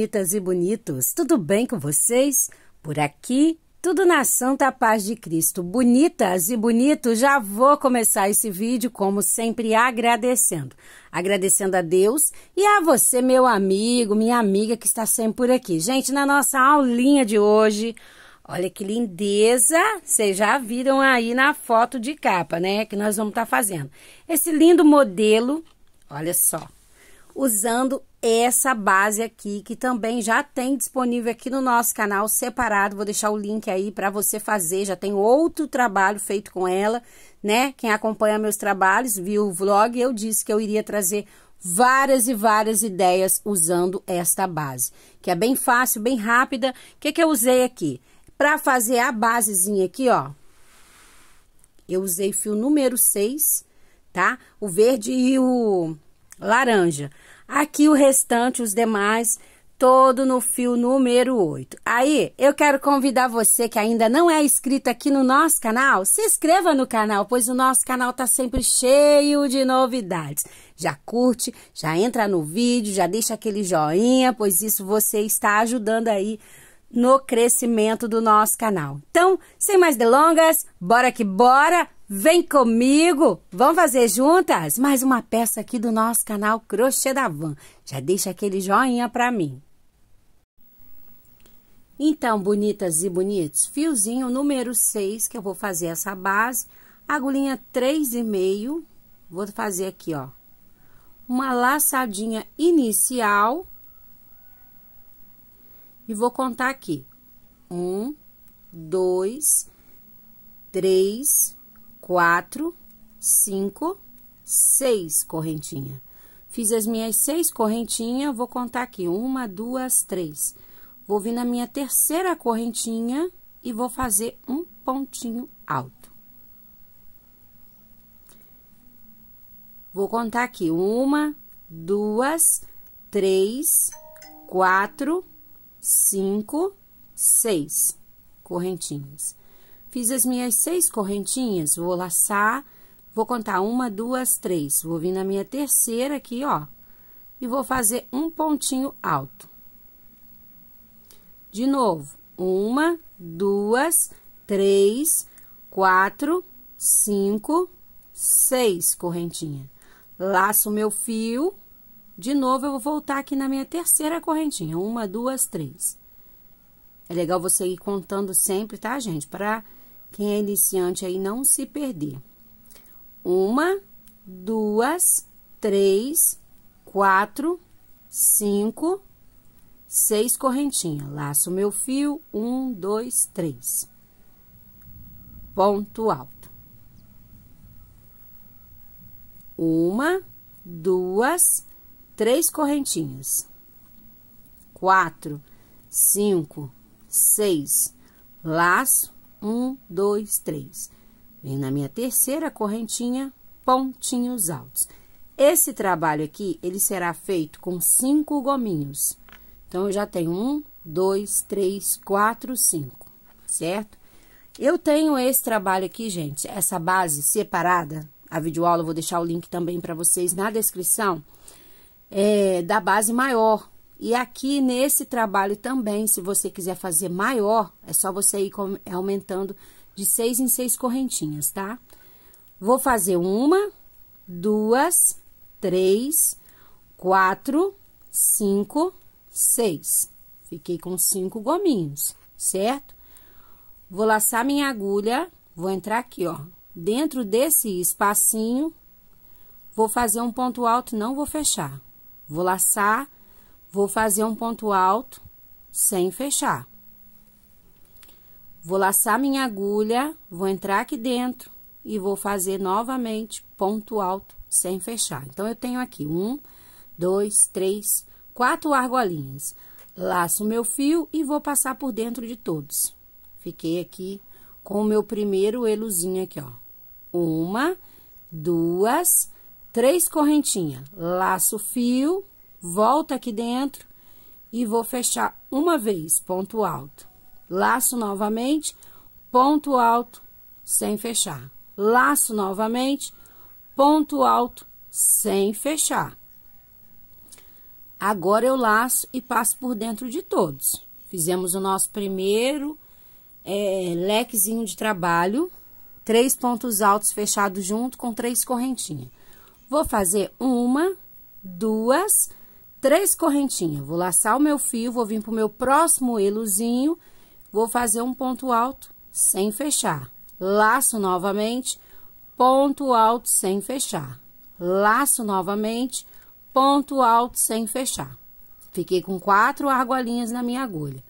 bonitas e bonitos, tudo bem com vocês? Por aqui, tudo na santa paz de Cristo. Bonitas e bonitos, já vou começar esse vídeo, como sempre, agradecendo. Agradecendo a Deus e a você, meu amigo, minha amiga que está sempre por aqui. Gente, na nossa aulinha de hoje, olha que lindeza! Vocês já viram aí na foto de capa, né? Que nós vamos estar tá fazendo. Esse lindo modelo, olha só usando essa base aqui, que também já tem disponível aqui no nosso canal separado. Vou deixar o link aí para você fazer. Já tem outro trabalho feito com ela, né? Quem acompanha meus trabalhos viu o vlog. Eu disse que eu iria trazer várias e várias ideias usando esta base, que é bem fácil, bem rápida. O que, que eu usei aqui? Para fazer a basezinha aqui, ó, eu usei fio número 6, tá? O verde e o laranja. Aqui o restante, os demais, todo no fio número 8. Aí, eu quero convidar você que ainda não é inscrito aqui no nosso canal, se inscreva no canal, pois o nosso canal tá sempre cheio de novidades. Já curte, já entra no vídeo, já deixa aquele joinha, pois isso você está ajudando aí no crescimento do nosso canal. Então, sem mais delongas, bora que bora! Vem comigo! Vamos fazer juntas mais uma peça aqui do nosso canal Crochê da Van. Já deixa aquele joinha para mim. Então, bonitas e bonitos, fiozinho número 6, que eu vou fazer essa base, agulhinha 3,5, vou fazer aqui, ó, uma laçadinha inicial e vou contar aqui. Um, dois, três, quatro, cinco, seis correntinha. Fiz as minhas seis correntinhas, vou contar aqui. Uma, duas, três. Vou vir na minha terceira correntinha e vou fazer um pontinho alto. Vou contar aqui. Uma, duas, três, quatro, cinco, seis correntinhas. Fiz as minhas seis correntinhas, vou laçar, vou contar uma, duas, três. Vou vir na minha terceira aqui, ó, e vou fazer um pontinho alto. De novo, uma, duas, três, quatro, cinco, seis correntinha. Laço meu fio, de novo, eu vou voltar aqui na minha terceira correntinha. Uma, duas, três. É legal você ir contando sempre, tá, gente? Para quem é iniciante aí não se perder. Uma, duas, três, quatro, cinco, seis correntinhas. Laço meu fio, um, dois, três. Ponto alto. Uma, duas, três correntinhas. Quatro, cinco, seis, laço, um, dois, três. Vem na minha terceira correntinha, pontinhos altos. Esse trabalho aqui, ele será feito com cinco gominhos. Então, eu já tenho um, dois, três, quatro, cinco, certo? Eu tenho esse trabalho aqui, gente, essa base separada. A videoaula eu vou deixar o link também para vocês na descrição é, da base maior. E aqui nesse trabalho também, se você quiser fazer maior, é só você ir é, aumentando de seis em seis correntinhas, tá? Vou fazer uma, duas, três, quatro, cinco, seis. Fiquei com cinco gominhos, certo? Vou laçar minha agulha, vou entrar aqui, ó, dentro desse espacinho, vou fazer um ponto alto, não vou fechar. Vou laçar, vou fazer um ponto alto sem fechar. Vou laçar minha agulha, vou entrar aqui dentro e vou fazer novamente ponto alto sem fechar. Então, eu tenho aqui um, dois, três, quatro argolinhas. Laço meu fio e vou passar por dentro de todos. Fiquei aqui com o meu primeiro eluzinho aqui, ó. Uma, duas, três correntinhas, laço fio, volta aqui dentro e vou fechar uma vez, ponto alto. Laço novamente, ponto alto, sem fechar. Laço novamente, ponto alto, sem fechar. Agora eu laço e passo por dentro de todos. Fizemos o nosso primeiro é, lequezinho de trabalho, três pontos altos fechados junto com três correntinhas. Vou fazer uma, duas, três correntinhas. Vou laçar o meu fio, vou vir pro meu próximo elozinho, vou fazer um ponto alto sem fechar. Laço novamente, ponto alto sem fechar. Laço novamente, ponto alto sem fechar. Fiquei com quatro argolinhas na minha agulha.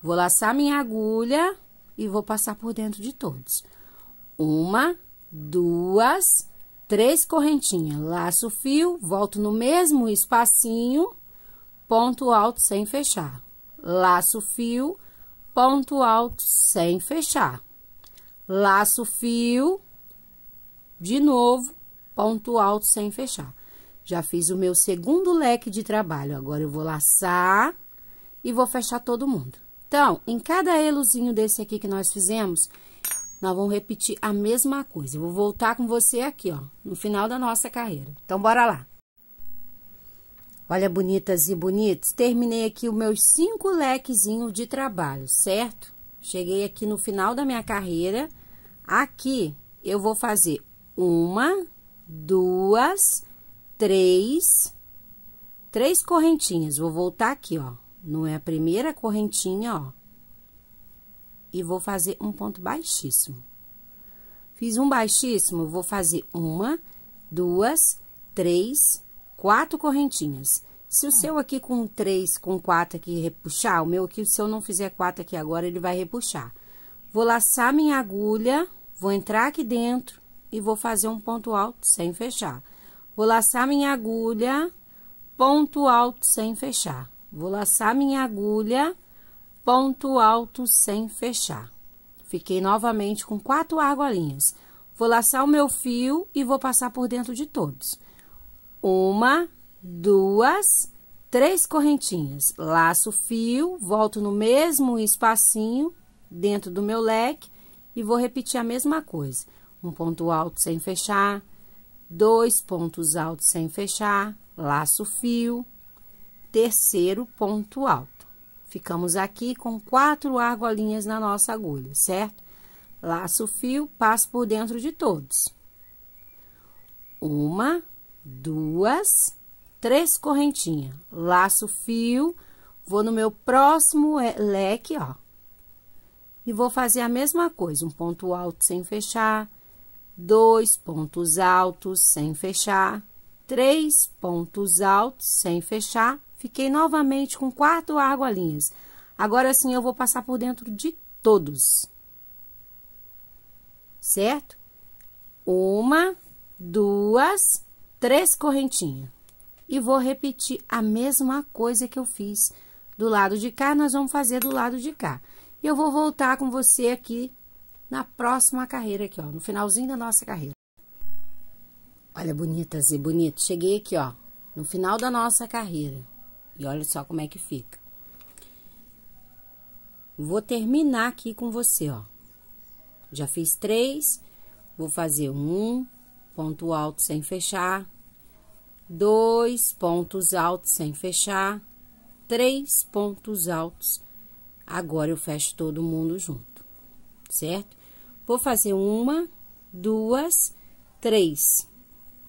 Vou laçar minha agulha e vou passar por dentro de todos. Uma, duas, três correntinhas, laço o fio, volto no mesmo espacinho, ponto alto sem fechar. Laço o fio, ponto alto sem fechar. Laço o fio, de novo, ponto alto sem fechar. Já fiz o meu segundo leque de trabalho, agora eu vou laçar e vou fechar todo mundo. Então, em cada elozinho desse aqui que nós fizemos, nós vamos repetir a mesma coisa. Eu vou voltar com você aqui, ó, no final da nossa carreira. Então, bora lá. Olha, bonitas e bonitos, terminei aqui os meus cinco lequezinhos de trabalho, certo? Cheguei aqui no final da minha carreira. Aqui, eu vou fazer uma, duas, três, três correntinhas. Vou voltar aqui, ó. Não é a primeira correntinha, ó e vou fazer um ponto baixíssimo. Fiz um baixíssimo, vou fazer uma, duas, três, quatro correntinhas. Se o seu aqui com três, com quatro aqui repuxar, o meu aqui, se eu não fizer quatro aqui agora, ele vai repuxar. Vou laçar minha agulha, vou entrar aqui dentro e vou fazer um ponto alto sem fechar. Vou laçar minha agulha, ponto alto sem fechar. Vou laçar minha agulha, ponto alto sem fechar. Fiquei novamente com quatro argolinhas. Vou laçar o meu fio e vou passar por dentro de todos. Uma, duas, três correntinhas. Laço o fio, volto no mesmo espacinho dentro do meu leque e vou repetir a mesma coisa. Um ponto alto sem fechar, dois pontos altos sem fechar, laço o fio, terceiro ponto alto. Ficamos aqui com quatro argolinhas na nossa agulha, certo? Laço o fio, passo por dentro de todos. Uma, duas, três correntinhas. Laço o fio, vou no meu próximo é, leque, ó. E vou fazer a mesma coisa, um ponto alto sem fechar, dois pontos altos sem fechar, três pontos altos sem fechar, Fiquei novamente com quatro argolinhas. Agora sim eu vou passar por dentro de todos. Certo? Uma, duas, três correntinhas. E vou repetir a mesma coisa que eu fiz do lado de cá, nós vamos fazer do lado de cá. E eu vou voltar com você aqui na próxima carreira aqui, ó, no finalzinho da nossa carreira. Olha, bonitas e bonito. cheguei aqui, ó, no final da nossa carreira. E olha só como é que fica. Vou terminar aqui com você, ó. Já fiz três, vou fazer um ponto alto sem fechar, dois pontos altos sem fechar, três pontos altos. Agora eu fecho todo mundo junto, certo? Vou fazer uma, duas, três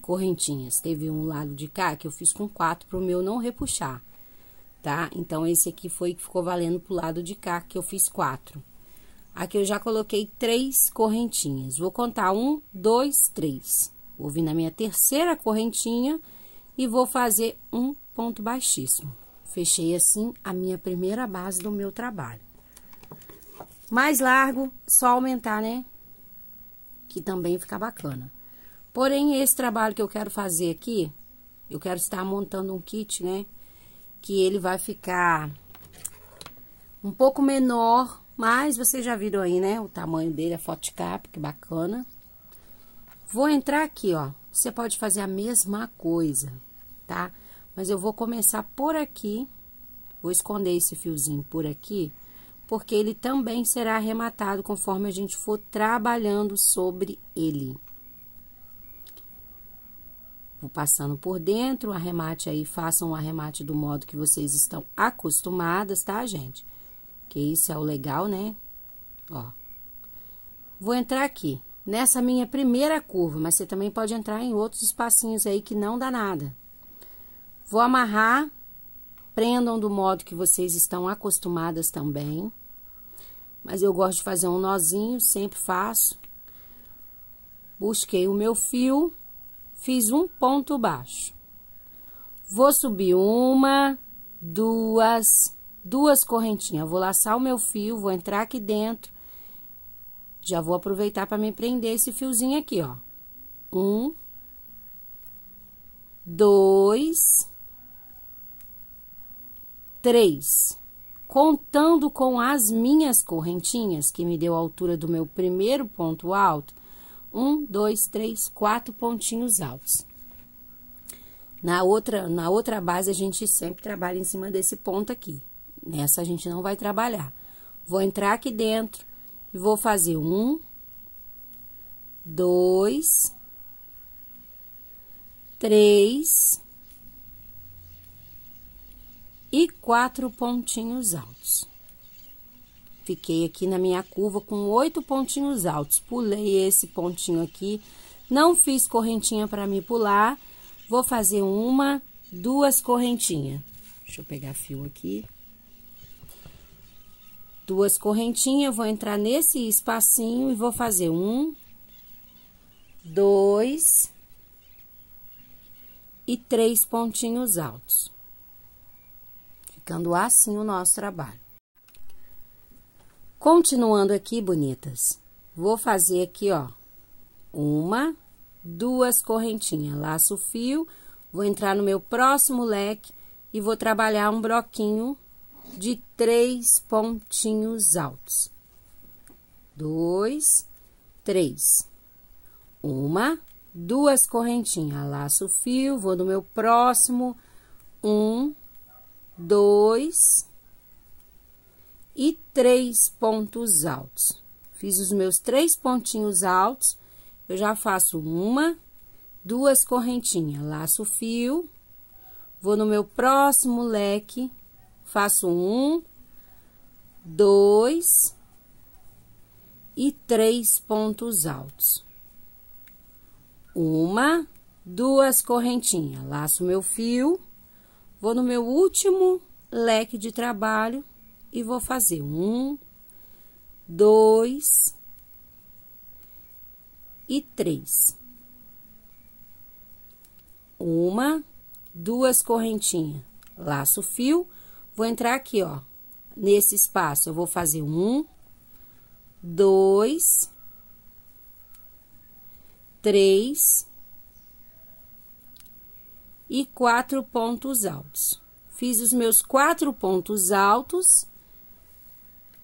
correntinhas. Teve um lado de cá que eu fiz com quatro para o meu não repuxar tá? Então, esse aqui foi que ficou valendo pro lado de cá, que eu fiz quatro. Aqui eu já coloquei três correntinhas. Vou contar um, dois, três. Vou vir na minha terceira correntinha e vou fazer um ponto baixíssimo. Fechei assim a minha primeira base do meu trabalho. Mais largo, só aumentar, né? Que também fica bacana. Porém, esse trabalho que eu quero fazer aqui, eu quero estar montando um kit, né? que ele vai ficar um pouco menor, mas vocês já viram aí, né, o tamanho dele, a foto capa, que bacana. Vou entrar aqui, ó, você pode fazer a mesma coisa, tá? Mas eu vou começar por aqui, vou esconder esse fiozinho por aqui, porque ele também será arrematado conforme a gente for trabalhando sobre ele. Vou passando por dentro, arremate aí, façam o arremate do modo que vocês estão acostumadas, tá, gente? Que isso é o legal, né? Ó. Vou entrar aqui, nessa minha primeira curva, mas você também pode entrar em outros espacinhos aí que não dá nada. Vou amarrar, prendam do modo que vocês estão acostumadas também. Mas eu gosto de fazer um nozinho, sempre faço. Busquei o meu fio, fiz um ponto baixo. Vou subir uma, duas, duas correntinhas. Vou laçar o meu fio, vou entrar aqui dentro. Já vou aproveitar para me prender esse fiozinho aqui, ó. Um, dois, três. Contando com as minhas correntinhas, que me deu a altura do meu primeiro ponto alto, um, dois, três, quatro pontinhos altos. Na outra, na outra base, a gente sempre trabalha em cima desse ponto aqui. Nessa, a gente não vai trabalhar. Vou entrar aqui dentro e vou fazer um, dois, três e quatro pontinhos altos. Fiquei aqui na minha curva com oito pontinhos altos. Pulei esse pontinho aqui. Não fiz correntinha para me pular. Vou fazer uma, duas correntinhas. Deixa eu pegar fio aqui. Duas correntinhas, vou entrar nesse espacinho e vou fazer um, dois e três pontinhos altos. Ficando assim o nosso trabalho. Continuando aqui, bonitas, vou fazer aqui, ó, uma, duas correntinhas, laço o fio, vou entrar no meu próximo leque e vou trabalhar um bloquinho de três pontinhos altos. Dois, três. Uma, duas correntinhas, laço o fio, vou no meu próximo, um, dois, e três pontos altos. Fiz os meus três pontinhos altos, eu já faço uma, duas correntinhas, laço o fio, vou no meu próximo leque, faço um, dois e três pontos altos. Uma, duas correntinhas, laço meu fio, vou no meu último leque de trabalho, e vou fazer um, dois e três. Uma, duas correntinhas, laço fio, vou entrar aqui, ó, nesse espaço, eu vou fazer um, dois, três e quatro pontos altos. Fiz os meus quatro pontos altos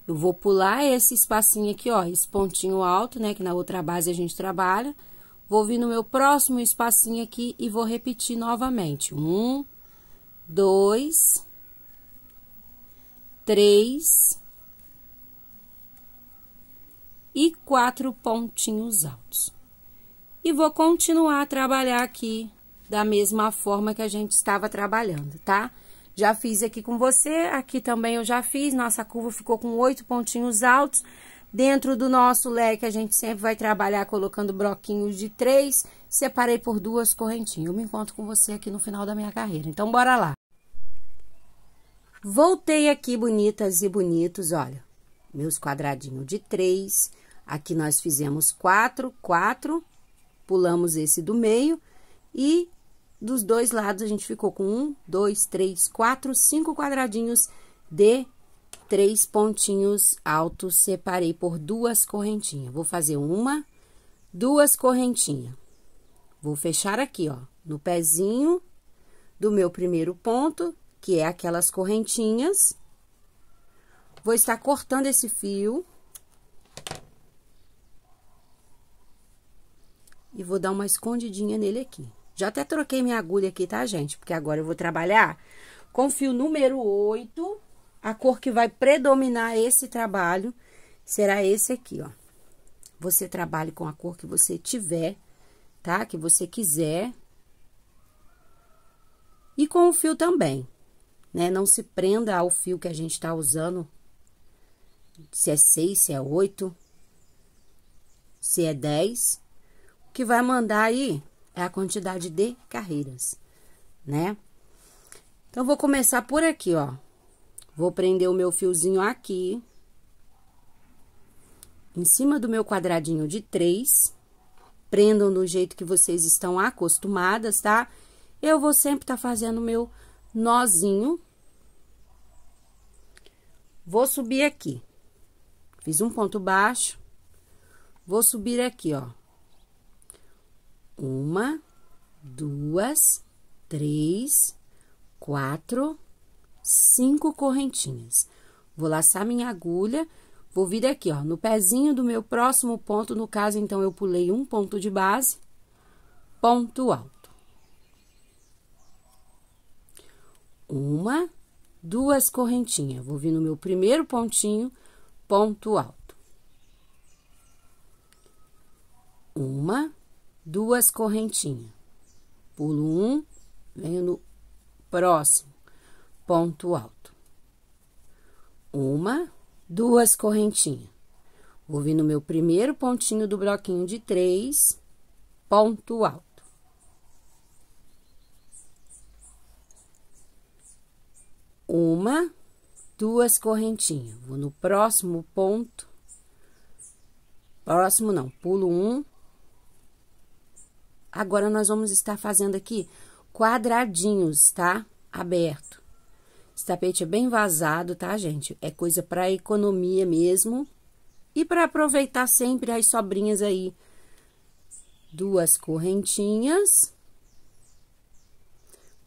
eu vou pular esse espacinho aqui, ó, esse pontinho alto, né, que na outra base a gente trabalha. Vou vir no meu próximo espacinho aqui e vou repetir novamente. Um, dois, três e quatro pontinhos altos. E vou continuar a trabalhar aqui da mesma forma que a gente estava trabalhando, tá? Tá? Já fiz aqui com você, aqui também eu já fiz, nossa curva ficou com oito pontinhos altos. Dentro do nosso leque, a gente sempre vai trabalhar colocando bloquinhos de três, separei por duas correntinhas. Eu me encontro com você aqui no final da minha carreira, então bora lá. Voltei aqui, bonitas e bonitos, olha, meus quadradinhos de três, aqui nós fizemos quatro, quatro, pulamos esse do meio e dos dois lados, a gente ficou com um, dois, três, quatro, cinco quadradinhos de três pontinhos altos. Separei por duas correntinhas. Vou fazer uma, duas correntinhas. Vou fechar aqui, ó, no pezinho do meu primeiro ponto, que é aquelas correntinhas. Vou estar cortando esse fio. E vou dar uma escondidinha nele aqui. Já até troquei minha agulha aqui, tá, gente? Porque agora eu vou trabalhar com fio número 8. A cor que vai predominar esse trabalho será esse aqui, ó. Você trabalhe com a cor que você tiver, tá? Que você quiser. E com o fio também, né? Não se prenda ao fio que a gente tá usando. Se é 6, se é 8, se é 10. O que vai mandar aí é a quantidade de carreiras, né? Então, vou começar por aqui, ó. Vou prender o meu fiozinho aqui, em cima do meu quadradinho de três. Prendam do jeito que vocês estão acostumadas, tá? Eu vou sempre estar tá fazendo o meu nozinho. Vou subir aqui. Fiz um ponto baixo. Vou subir aqui, ó. Uma, duas, três, quatro, cinco correntinhas. Vou laçar minha agulha, vou vir aqui, ó, no pezinho do meu próximo ponto, no caso, então, eu pulei um ponto de base, ponto alto. Uma, duas correntinhas. Vou vir no meu primeiro pontinho, ponto alto. Uma, duas correntinhas. Pulo um, venho no próximo ponto alto. Uma, duas correntinhas. Vou vir no meu primeiro pontinho do bloquinho de três, ponto alto. Uma, duas correntinhas. Vou no próximo ponto. Próximo não, pulo um, Agora, nós vamos estar fazendo aqui quadradinhos, tá? Aberto. Esse tapete é bem vazado, tá, gente? É coisa para economia mesmo. E para aproveitar sempre as sobrinhas aí. Duas correntinhas.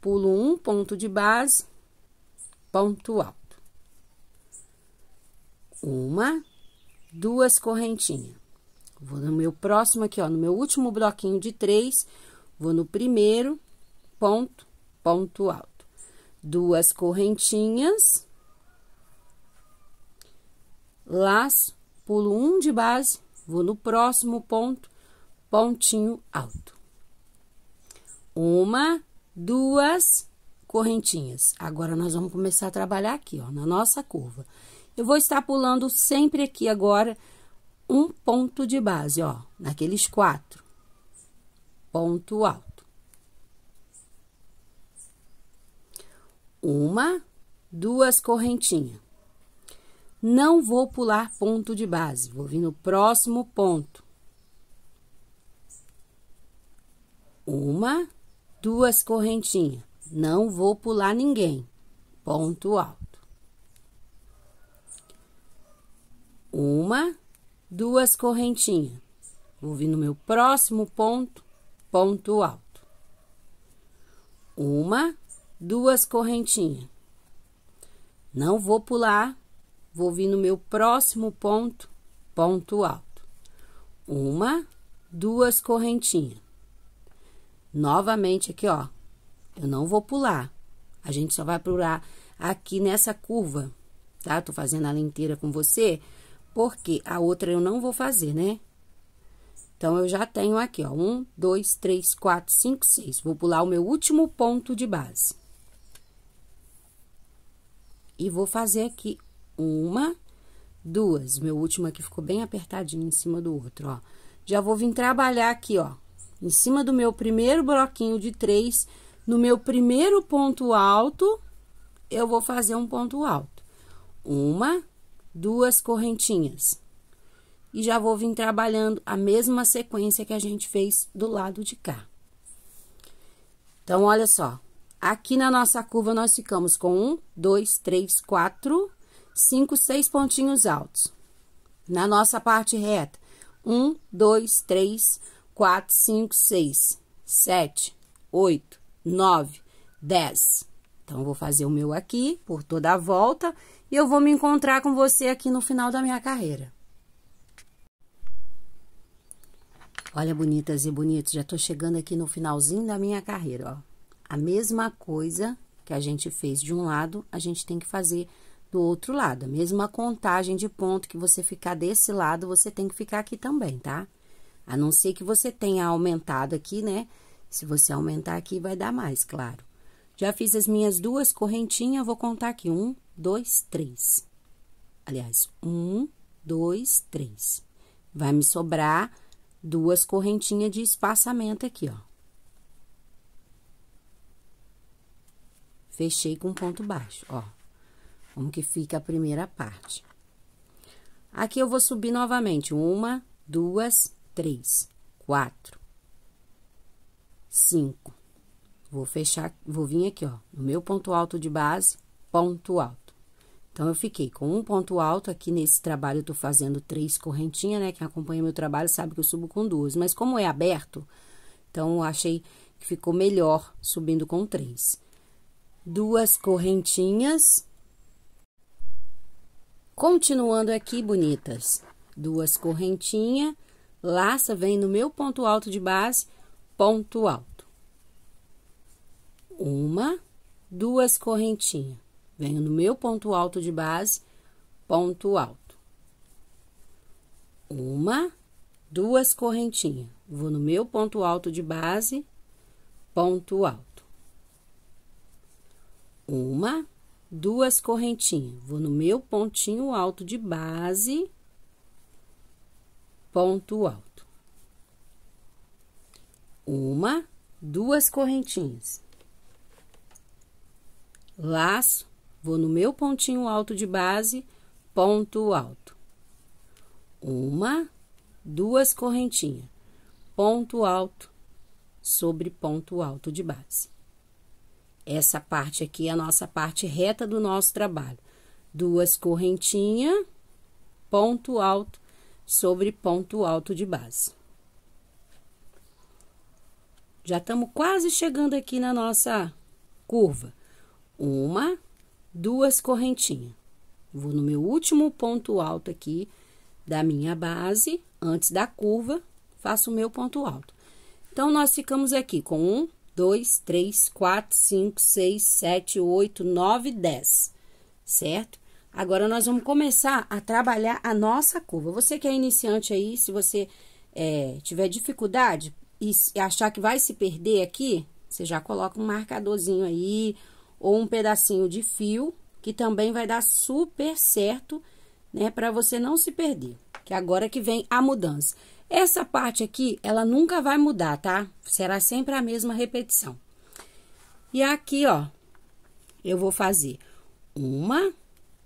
Pulo um, ponto de base, ponto alto. Uma, duas correntinhas. Vou no meu próximo aqui, ó, no meu último bloquinho de três, vou no primeiro ponto, ponto alto. Duas correntinhas, laço, pulo um de base, vou no próximo ponto, pontinho alto. Uma, duas correntinhas. Agora, nós vamos começar a trabalhar aqui, ó, na nossa curva. Eu vou estar pulando sempre aqui agora um ponto de base, ó, naqueles quatro. Ponto alto. Uma, duas correntinhas. Não vou pular ponto de base, vou vir no próximo ponto. Uma, duas correntinhas. Não vou pular ninguém. Ponto alto. Uma, duas correntinhas. Vou vir no meu próximo ponto, ponto alto. Uma, duas correntinhas. Não vou pular, vou vir no meu próximo ponto, ponto alto. Uma, duas correntinhas. Novamente aqui, ó. Eu não vou pular. A gente só vai pular aqui nessa curva, tá? Tô fazendo ela inteira com você porque a outra eu não vou fazer, né? Então, eu já tenho aqui, ó, um, dois, três, quatro, cinco, seis. Vou pular o meu último ponto de base. E vou fazer aqui uma, duas. Meu último aqui ficou bem apertadinho em cima do outro, ó. Já vou vir trabalhar aqui, ó, em cima do meu primeiro bloquinho de três, no meu primeiro ponto alto, eu vou fazer um ponto alto. Uma, duas correntinhas. E já vou vir trabalhando a mesma sequência que a gente fez do lado de cá. Então, olha só. Aqui na nossa curva, nós ficamos com um, dois, três, quatro, cinco, seis pontinhos altos. Na nossa parte reta, um, dois, três, quatro, cinco, seis, sete, oito, nove, dez. Então, vou fazer o meu aqui por toda a volta e eu vou me encontrar com você aqui no final da minha carreira. Olha, bonitas e bonitos, já tô chegando aqui no finalzinho da minha carreira, ó. A mesma coisa que a gente fez de um lado, a gente tem que fazer do outro lado. A mesma contagem de ponto que você ficar desse lado, você tem que ficar aqui também, tá? A não ser que você tenha aumentado aqui, né? Se você aumentar aqui, vai dar mais, claro. Já fiz as minhas duas correntinhas, vou contar aqui. Um, dois três Aliás, um dois três Vai me sobrar duas correntinhas de espaçamento aqui, ó. Fechei com ponto baixo, ó. Como que fica a primeira parte. Aqui eu vou subir novamente. Uma, duas, três, quatro, cinco. Vou fechar, vou vir aqui, ó, no meu ponto alto de base, ponto alto. Então, eu fiquei com um ponto alto aqui nesse trabalho, eu tô fazendo três correntinhas, né? Quem acompanha meu trabalho sabe que eu subo com duas, mas como é aberto, então eu achei que ficou melhor subindo com três. Duas correntinhas. Continuando aqui, bonitas, duas correntinhas, laça, vem no meu ponto alto de base, ponto alto. Uma, duas correntinhas Venho no meu ponto alto de base, ponto alto. Uma, duas correntinhas. Vou no meu ponto alto de base, ponto alto. Uma, duas correntinhas. Vou no meu pontinho alto de base, ponto alto. Uma, duas correntinhas. Laço Vou no meu pontinho alto de base, ponto alto. Uma, duas correntinhas, ponto alto sobre ponto alto de base. Essa parte aqui é a nossa parte reta do nosso trabalho. Duas correntinhas, ponto alto sobre ponto alto de base. Já estamos quase chegando aqui na nossa curva. Uma, duas correntinhas. Vou no meu último ponto alto aqui da minha base, antes da curva, faço o meu ponto alto. Então, nós ficamos aqui com um, dois, três, quatro, cinco, seis, sete, oito, nove, dez, certo? Agora, nós vamos começar a trabalhar a nossa curva. Você que é iniciante aí, se você é, tiver dificuldade e achar que vai se perder aqui, você já coloca um marcadorzinho aí, ou um pedacinho de fio, que também vai dar super certo, né, para você não se perder. Que agora que vem a mudança. Essa parte aqui, ela nunca vai mudar, tá? Será sempre a mesma repetição. E aqui, ó, eu vou fazer uma,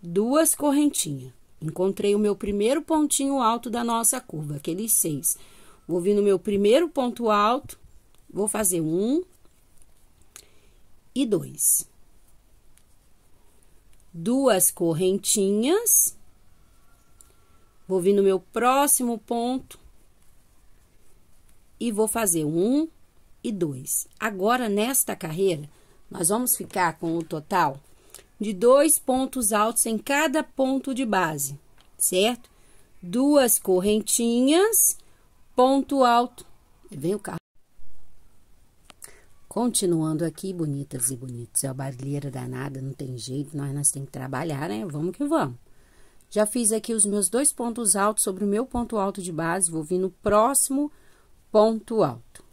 duas correntinhas. Encontrei o meu primeiro pontinho alto da nossa curva, aqueles seis. Vou vir no meu primeiro ponto alto, vou fazer um e dois duas correntinhas. Vou vir no meu próximo ponto e vou fazer um e dois. Agora, nesta carreira, nós vamos ficar com o total de dois pontos altos em cada ponto de base, certo? Duas correntinhas, ponto alto. Vem o carro. Continuando aqui, bonitas e bonitos, é a barulheira danada, não tem jeito, nós, nós temos que trabalhar, né? Vamos que vamos. Já fiz aqui os meus dois pontos altos sobre o meu ponto alto de base, vou vir no próximo ponto alto.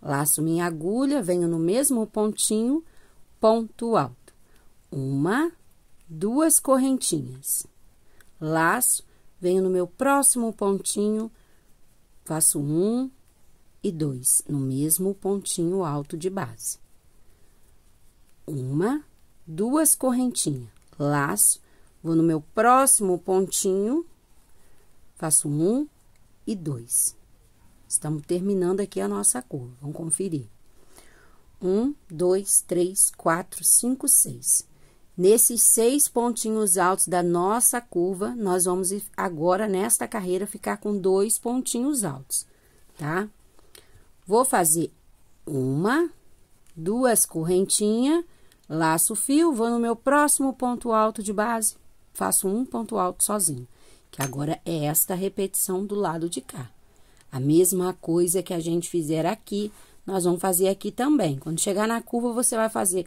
Laço minha agulha, venho no mesmo pontinho, ponto alto. Uma, duas correntinhas. Laço, venho no meu próximo pontinho, faço um, e 2 no mesmo pontinho alto de base. Uma, duas correntinhas, laço, vou no meu próximo pontinho, faço um e dois. Estamos terminando aqui a nossa curva, vamos conferir. Um, dois, três, quatro, cinco, seis. Nesses seis pontinhos altos da nossa curva, nós vamos agora, nesta carreira, ficar com dois pontinhos altos, tá? Vou fazer uma, duas correntinhas, laço o fio, vou no meu próximo ponto alto de base, faço um ponto alto sozinho, que agora é esta repetição do lado de cá. A mesma coisa que a gente fizer aqui, nós vamos fazer aqui também. Quando chegar na curva, você vai fazer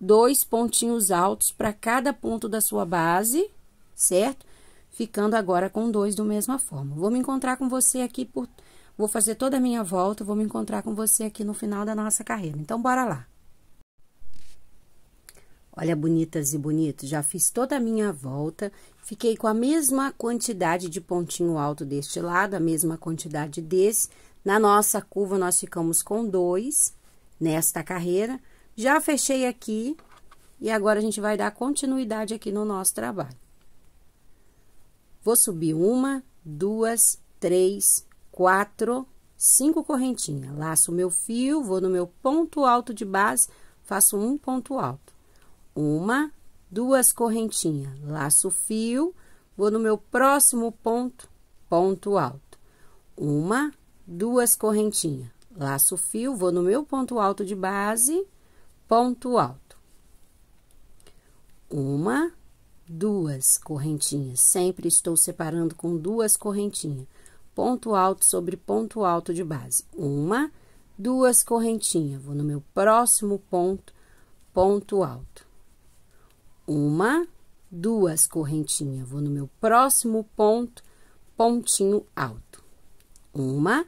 dois pontinhos altos para cada ponto da sua base, certo? Ficando agora com dois do mesma forma. Vou me encontrar com você aqui por Vou fazer toda a minha volta, vou me encontrar com você aqui no final da nossa carreira. Então, bora lá. Olha, bonitas e bonitos, já fiz toda a minha volta, fiquei com a mesma quantidade de pontinho alto deste lado, a mesma quantidade desse. Na nossa curva, nós ficamos com dois nesta carreira. Já fechei aqui e agora a gente vai dar continuidade aqui no nosso trabalho. Vou subir uma, duas, três, quatro, cinco correntinhas. Laço meu fio, vou no meu ponto alto de base, faço um ponto alto. Uma, duas correntinhas. Laço fio, vou no meu próximo ponto, ponto alto. Uma, duas correntinhas. Laço fio, vou no meu ponto alto de base, ponto alto. Uma, duas correntinhas. Sempre estou separando com duas correntinhas ponto alto sobre ponto alto de base. Uma, duas correntinhas. Vou no meu próximo ponto, ponto alto. Uma, duas correntinhas. Vou no meu próximo ponto, pontinho alto. Uma,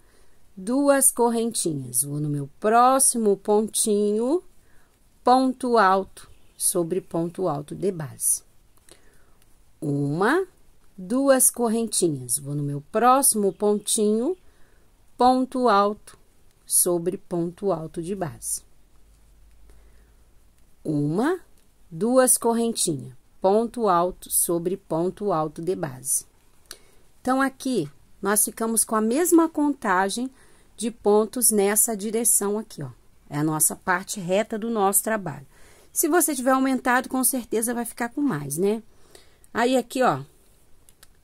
duas correntinhas. Vou no meu próximo pontinho, ponto alto sobre ponto alto de base. Uma, duas correntinhas. Vou no meu próximo pontinho, ponto alto sobre ponto alto de base. Uma, duas correntinhas, ponto alto sobre ponto alto de base. Então, aqui, nós ficamos com a mesma contagem de pontos nessa direção aqui, ó. É a nossa parte reta do nosso trabalho. Se você tiver aumentado, com certeza vai ficar com mais, né? Aí, aqui, ó,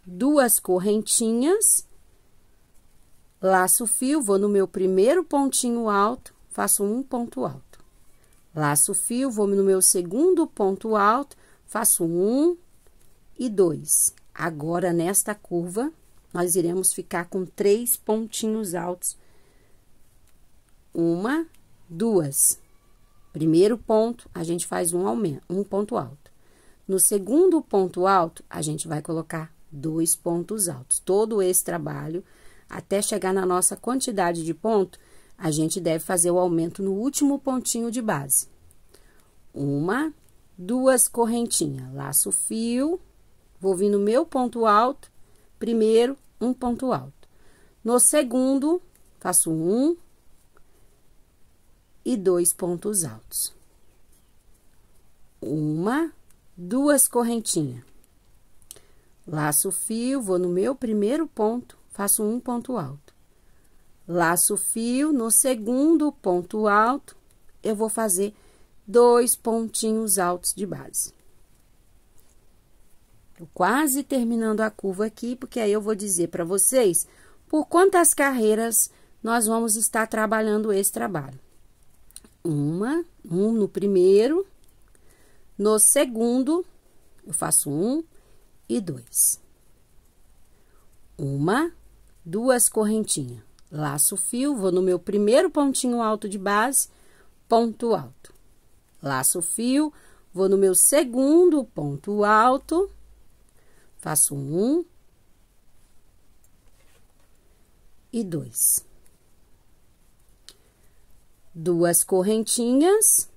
duas correntinhas, laço o fio, vou no meu primeiro pontinho alto, faço um ponto alto. Laço o fio, vou no meu segundo ponto alto, faço um e dois. Agora, nesta curva, nós iremos ficar com três pontinhos altos. Uma, duas. Primeiro ponto, a gente faz um aumento, um ponto alto. No segundo ponto alto, a gente vai colocar dois pontos altos. Todo esse trabalho, até chegar na nossa quantidade de ponto, a gente deve fazer o aumento no último pontinho de base. Uma, duas correntinhas, laço fio, vou vir no meu ponto alto, primeiro, um ponto alto. No segundo, faço um e dois pontos altos. Uma, duas correntinhas Laço o fio, vou no meu primeiro ponto, faço um ponto alto. Laço o fio, no segundo ponto alto, eu vou fazer dois pontinhos altos de base. Tô quase terminando a curva aqui, porque aí eu vou dizer para vocês por quantas carreiras nós vamos estar trabalhando esse trabalho. Uma, um no primeiro, no segundo, eu faço um, e dois. Uma, duas correntinhas. Laço o fio, vou no meu primeiro pontinho alto de base, ponto alto. Laço o fio, vou no meu segundo ponto alto, faço um e dois. Duas correntinhas,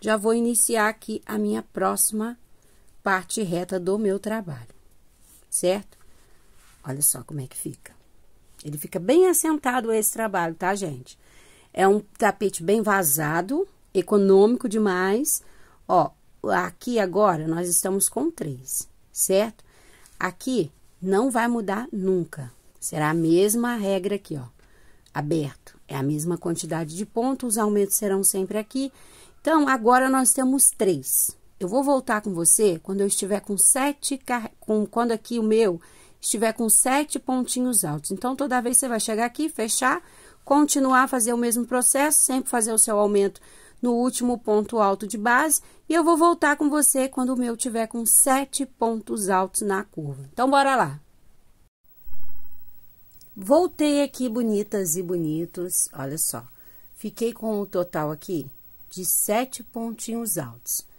já vou iniciar aqui a minha próxima parte reta do meu trabalho, certo? Olha só como é que fica. Ele fica bem assentado esse trabalho, tá, gente? É um tapete bem vazado, econômico demais. Ó, aqui agora nós estamos com três, certo? Aqui não vai mudar nunca. Será a mesma regra aqui, ó. Aberto. É a mesma quantidade de pontos, os aumentos serão sempre aqui. Então, agora nós temos três. Eu vou voltar com você quando eu estiver com sete, com, quando aqui o meu estiver com sete pontinhos altos. Então, toda vez você vai chegar aqui, fechar, continuar a fazer o mesmo processo, sempre fazer o seu aumento no último ponto alto de base, e eu vou voltar com você quando o meu tiver com sete pontos altos na curva. Então, bora lá! Voltei aqui, bonitas e bonitos, olha só. Fiquei com o total aqui de sete pontinhos altos.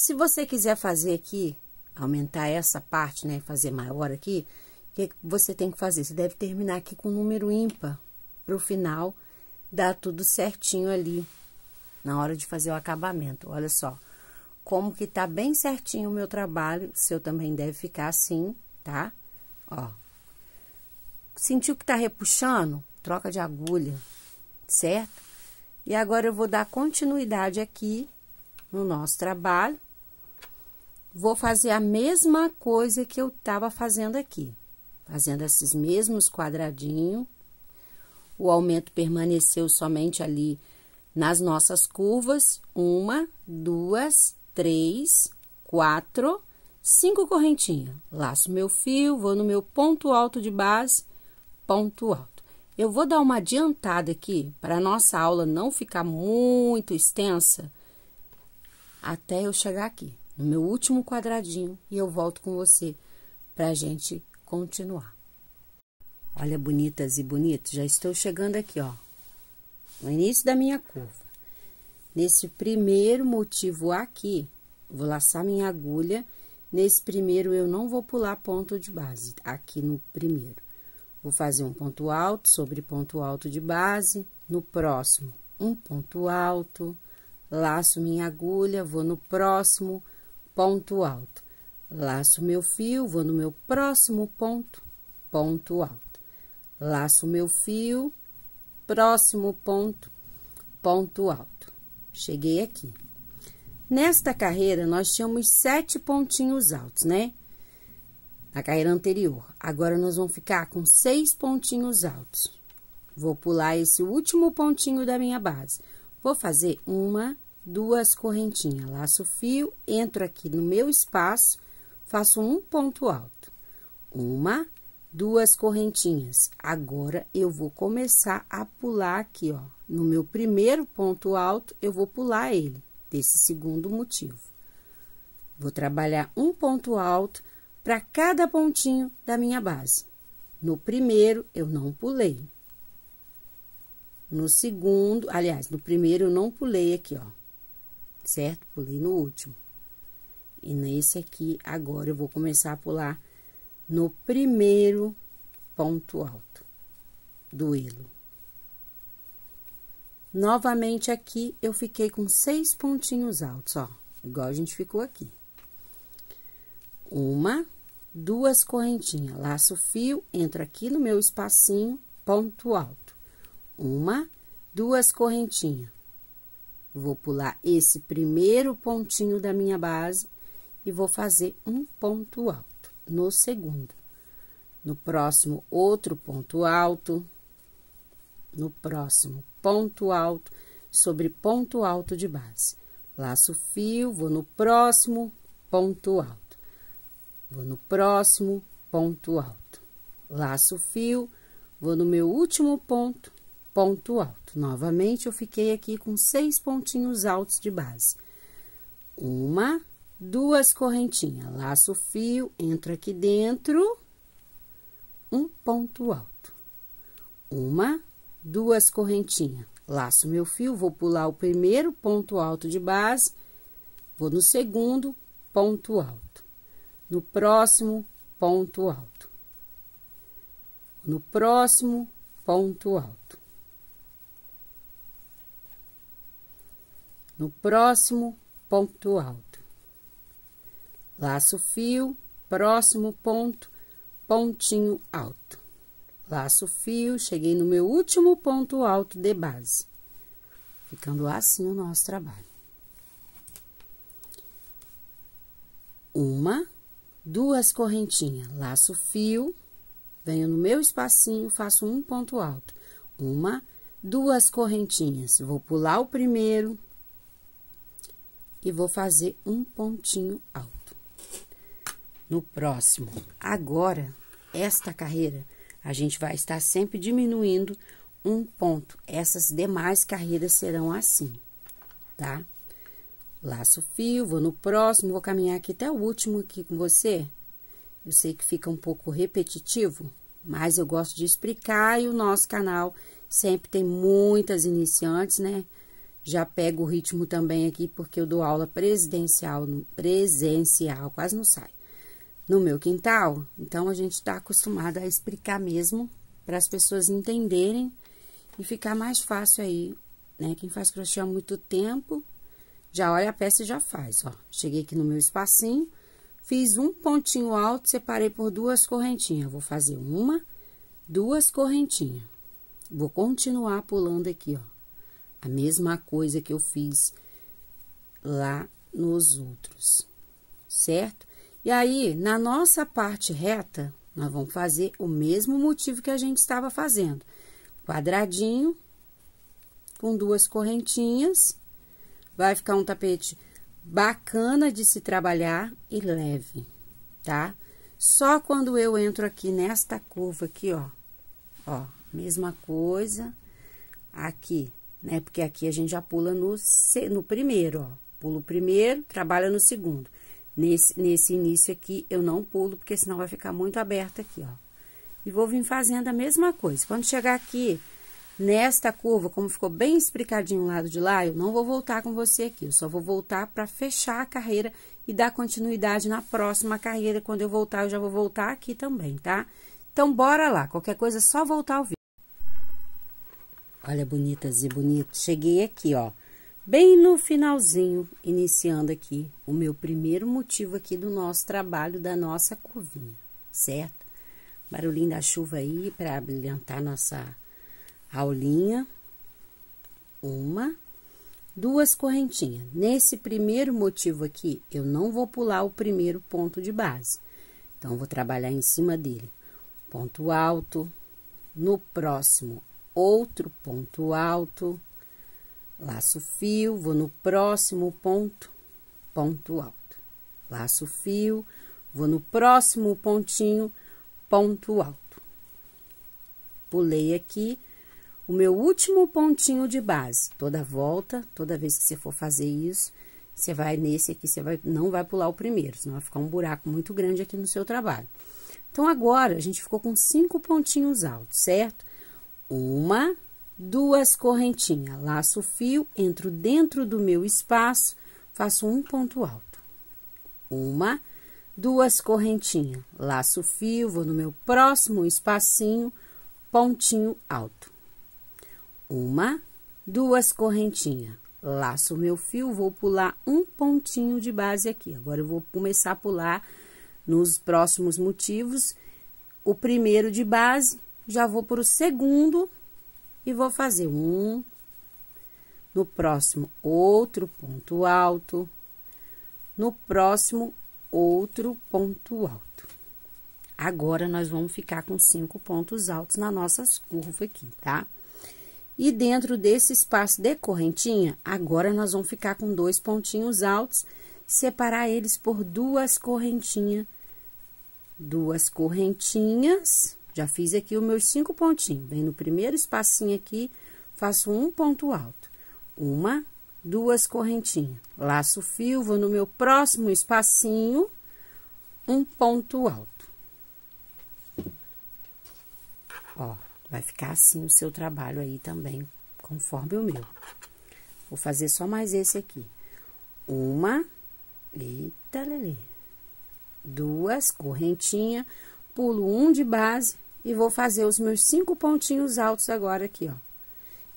Se você quiser fazer aqui, aumentar essa parte, né, fazer maior aqui, o que você tem que fazer? Você deve terminar aqui com um número ímpar para o final dar tudo certinho ali na hora de fazer o acabamento. Olha só, como que tá bem certinho o meu trabalho, o seu também deve ficar assim, tá? Ó, sentiu que tá repuxando? Troca de agulha, certo? E agora eu vou dar continuidade aqui no nosso trabalho vou fazer a mesma coisa que eu estava fazendo aqui. Fazendo esses mesmos quadradinhos. O aumento permaneceu somente ali nas nossas curvas. Uma, duas, três, quatro, cinco correntinhas. Laço meu fio, vou no meu ponto alto de base, ponto alto. Eu vou dar uma adiantada aqui, para a nossa aula não ficar muito extensa, até eu chegar aqui no meu último quadradinho e eu volto com você para a gente continuar. Olha, bonitas e bonitos, já estou chegando aqui, ó, no início da minha curva. Nesse primeiro motivo aqui, vou laçar minha agulha. Nesse primeiro, eu não vou pular ponto de base, aqui no primeiro. Vou fazer um ponto alto sobre ponto alto de base. No próximo, um ponto alto. Laço minha agulha, vou no próximo, ponto alto. Laço meu fio, vou no meu próximo ponto, ponto alto. Laço meu fio, próximo ponto, ponto alto. Cheguei aqui. Nesta carreira, nós tínhamos sete pontinhos altos, né? Na carreira anterior. Agora, nós vamos ficar com seis pontinhos altos. Vou pular esse último pontinho da minha base. Vou fazer uma, duas correntinhas, laço fio, entro aqui no meu espaço, faço um ponto alto, uma, duas correntinhas. Agora, eu vou começar a pular aqui, ó, no meu primeiro ponto alto, eu vou pular ele, desse segundo motivo. Vou trabalhar um ponto alto para cada pontinho da minha base. No primeiro, eu não pulei. No segundo, aliás, no primeiro eu não pulei aqui, ó certo? Pulei no último. E nesse aqui, agora eu vou começar a pular no primeiro ponto alto do elo. Novamente aqui, eu fiquei com seis pontinhos altos, ó, igual a gente ficou aqui. Uma, duas correntinhas, laço fio, entro aqui no meu espacinho, ponto alto. Uma, duas correntinhas, Vou pular esse primeiro pontinho da minha base e vou fazer um ponto alto no segundo. No próximo, outro ponto alto. No próximo, ponto alto sobre ponto alto de base. Laço fio, vou no próximo, ponto alto. Vou no próximo, ponto alto. Laço fio, vou no meu último ponto, ponto alto. Novamente, eu fiquei aqui com seis pontinhos altos de base. Uma, duas correntinhas, laço o fio, entro aqui dentro, um ponto alto. Uma, duas correntinhas, laço meu fio, vou pular o primeiro ponto alto de base, vou no segundo ponto alto, no próximo ponto alto, no próximo ponto alto. no próximo ponto alto. Laço fio, próximo ponto, pontinho alto. Laço fio, cheguei no meu último ponto alto de base. Ficando assim o nosso trabalho. Uma, duas correntinhas, laço fio, venho no meu espacinho, faço um ponto alto. Uma, duas correntinhas, vou pular o primeiro, e vou fazer um pontinho alto. No próximo, agora, esta carreira, a gente vai estar sempre diminuindo um ponto. Essas demais carreiras serão assim, tá? Laço fio, vou no próximo, vou caminhar aqui até o último aqui com você. Eu sei que fica um pouco repetitivo, mas eu gosto de explicar e o nosso canal sempre tem muitas iniciantes, né? Já pego o ritmo também aqui, porque eu dou aula presidencial, presencial, quase não sai. No meu quintal, então a gente está acostumado a explicar mesmo para as pessoas entenderem e ficar mais fácil aí, né? Quem faz crochê há muito tempo, já olha a peça e já faz, ó. Cheguei aqui no meu espacinho, fiz um pontinho alto, separei por duas correntinhas. Vou fazer uma, duas correntinhas. Vou continuar pulando aqui, ó a mesma coisa que eu fiz lá nos outros, certo? E aí, na nossa parte reta, nós vamos fazer o mesmo motivo que a gente estava fazendo. Quadradinho, com duas correntinhas, vai ficar um tapete bacana de se trabalhar e leve, tá? Só quando eu entro aqui nesta curva aqui, ó, ó, mesma coisa, aqui, né? Porque aqui a gente já pula no, no primeiro, ó. Pula o primeiro, trabalha no segundo. Nesse, nesse início aqui, eu não pulo, porque senão vai ficar muito aberto aqui, ó. E vou vir fazendo a mesma coisa. Quando chegar aqui, nesta curva, como ficou bem explicadinho o lado de lá, eu não vou voltar com você aqui. Eu só vou voltar para fechar a carreira e dar continuidade na próxima carreira. Quando eu voltar, eu já vou voltar aqui também, tá? Então, bora lá. Qualquer coisa, é só voltar ao vídeo. Olha, bonitas e bonitos, cheguei aqui, ó, bem no finalzinho, iniciando aqui o meu primeiro motivo aqui do nosso trabalho, da nossa curvinha, certo? Barulhinho da chuva aí para brilhantar nossa aulinha. Uma, duas correntinhas. Nesse primeiro motivo aqui, eu não vou pular o primeiro ponto de base. Então, vou trabalhar em cima dele. Ponto alto, no próximo outro ponto alto, laço fio, vou no próximo ponto, ponto alto, laço fio, vou no próximo pontinho, ponto alto. Pulei aqui o meu último pontinho de base, toda volta, toda vez que você for fazer isso, você vai nesse aqui, você vai, não vai pular o primeiro, senão vai ficar um buraco muito grande aqui no seu trabalho. Então, agora, a gente ficou com cinco pontinhos altos, certo? uma, duas correntinhas, laço o fio, entro dentro do meu espaço, faço um ponto alto. Uma, duas correntinhas, laço o fio, vou no meu próximo espacinho, pontinho alto. Uma, duas correntinhas, laço o meu fio, vou pular um pontinho de base aqui. Agora, eu vou começar a pular nos próximos motivos. O primeiro de base, já vou para o segundo e vou fazer um. No próximo, outro ponto alto. No próximo, outro ponto alto. Agora, nós vamos ficar com cinco pontos altos na nossa curva aqui, tá? E dentro desse espaço de correntinha, agora nós vamos ficar com dois pontinhos altos, separar eles por duas correntinhas. Duas correntinhas já fiz aqui os meus cinco pontinhos. Vem no primeiro espacinho aqui, faço um ponto alto. Uma, duas correntinhas. Laço o fio, vou no meu próximo espacinho, um ponto alto. Ó, vai ficar assim o seu trabalho aí também, conforme o meu. Vou fazer só mais esse aqui. Uma, eita, lelê. Duas correntinhas pulo um de base e vou fazer os meus cinco pontinhos altos agora aqui, ó.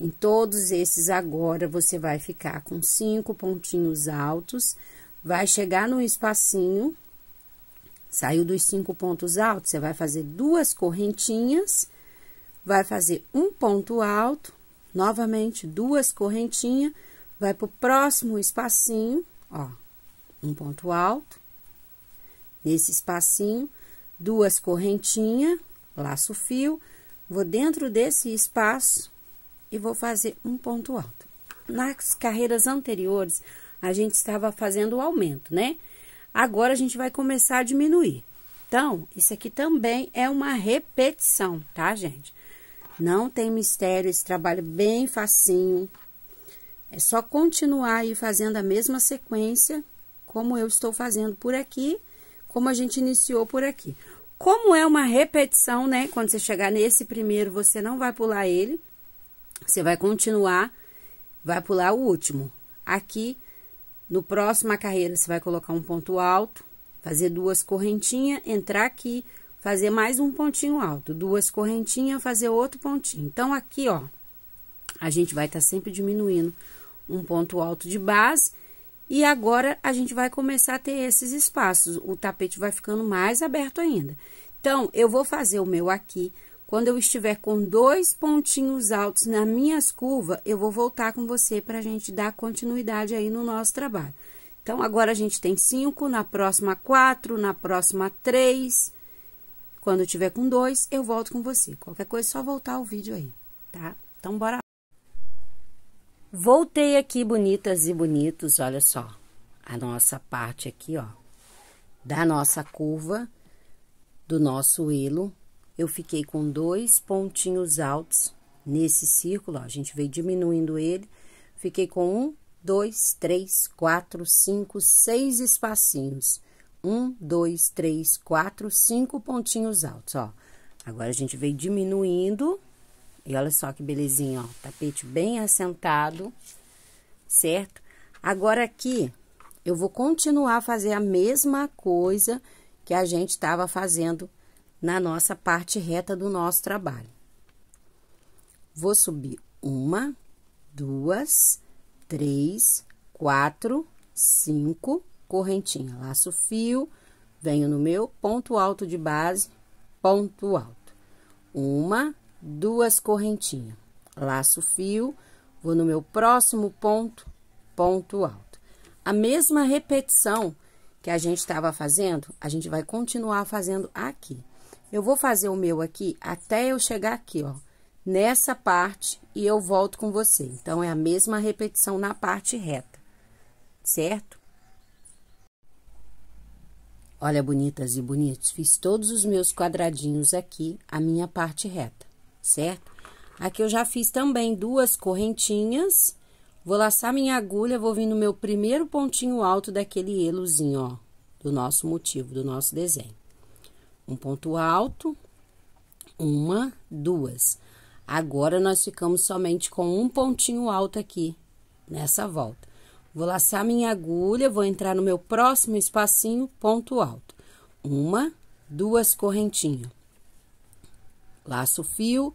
Em todos esses agora, você vai ficar com cinco pontinhos altos, vai chegar no espacinho, saiu dos cinco pontos altos, você vai fazer duas correntinhas, vai fazer um ponto alto, novamente duas correntinhas, vai pro próximo espacinho, ó, um ponto alto, nesse espacinho, duas correntinhas, laço fio, vou dentro desse espaço e vou fazer um ponto alto. Nas carreiras anteriores, a gente estava fazendo o aumento, né? Agora, a gente vai começar a diminuir. Então, isso aqui também é uma repetição, tá, gente? Não tem mistério, esse trabalho é bem facinho. É só continuar aí fazendo a mesma sequência, como eu estou fazendo por aqui, como a gente iniciou por aqui. Como é uma repetição, né? Quando você chegar nesse primeiro, você não vai pular ele. Você vai continuar, vai pular o último. Aqui, no próximo carreira, você vai colocar um ponto alto, fazer duas correntinhas, entrar aqui, fazer mais um pontinho alto, duas correntinhas, fazer outro pontinho. Então, aqui, ó, a gente vai estar tá sempre diminuindo um ponto alto de base e agora a gente vai começar a ter esses espaços. O tapete vai ficando mais aberto ainda. Então, eu vou fazer o meu aqui. Quando eu estiver com dois pontinhos altos nas minhas curvas, eu vou voltar com você para a gente dar continuidade aí no nosso trabalho. Então, agora a gente tem cinco, na próxima quatro, na próxima três. Quando eu tiver com dois, eu volto com você. Qualquer coisa, é só voltar o vídeo aí, tá? Então, bora lá. Voltei aqui, bonitas e bonitos, olha só, a nossa parte aqui, ó, da nossa curva, do nosso elo, eu fiquei com dois pontinhos altos nesse círculo, ó, a gente veio diminuindo ele, fiquei com um, dois, três, quatro, cinco, seis espacinhos, um, dois, três, quatro, cinco pontinhos altos, ó. Agora, a gente veio diminuindo e olha só que belezinha, ó. Tapete bem assentado, certo? Agora aqui, eu vou continuar a fazer a mesma coisa que a gente estava fazendo na nossa parte reta do nosso trabalho. Vou subir uma, duas, três, quatro, cinco, correntinha. Laço o fio, venho no meu ponto alto de base, ponto alto. Uma, duas correntinhas, laço o fio, vou no meu próximo ponto, ponto alto. A mesma repetição que a gente estava fazendo, a gente vai continuar fazendo aqui. Eu vou fazer o meu aqui até eu chegar aqui, ó, nessa parte e eu volto com você. Então, é a mesma repetição na parte reta, certo? Olha, bonitas e bonitos, fiz todos os meus quadradinhos aqui, a minha parte reta certo? Aqui eu já fiz também duas correntinhas. Vou laçar minha agulha, vou vir no meu primeiro pontinho alto daquele elozinho, ó, do nosso motivo, do nosso desenho. Um ponto alto, uma, duas. Agora, nós ficamos somente com um pontinho alto aqui, nessa volta. Vou laçar minha agulha, vou entrar no meu próximo espacinho, ponto alto. Uma, duas correntinhas. Laço o fio,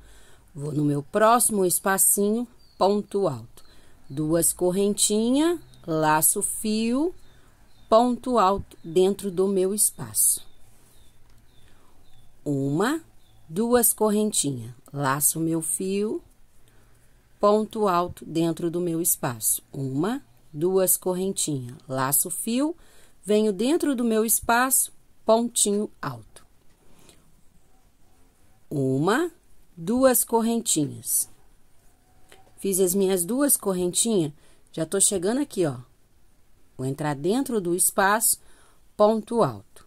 vou no meu próximo espacinho, ponto alto. Duas correntinhas, laço o fio, ponto alto dentro do meu espaço. Uma, duas correntinhas, laço meu fio, ponto alto dentro do meu espaço. Uma, duas correntinhas, laço fio, venho dentro do meu espaço, pontinho alto uma, duas correntinhas. Fiz as minhas duas correntinhas, já tô chegando aqui, ó. Vou entrar dentro do espaço, ponto alto.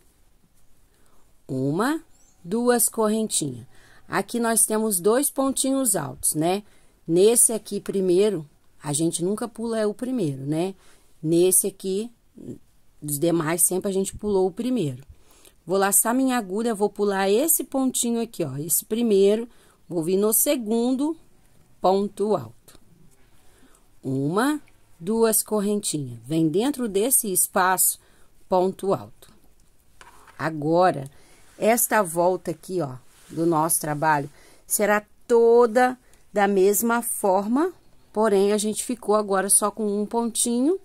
Uma, duas correntinhas. Aqui nós temos dois pontinhos altos, né? Nesse aqui primeiro, a gente nunca pula o primeiro, né? Nesse aqui, dos demais sempre a gente pulou o primeiro. Vou laçar minha agulha, vou pular esse pontinho aqui, ó, esse primeiro, vou vir no segundo ponto alto. Uma, duas correntinhas. Vem dentro desse espaço ponto alto. Agora, esta volta aqui, ó, do nosso trabalho, será toda da mesma forma, porém, a gente ficou agora só com um pontinho.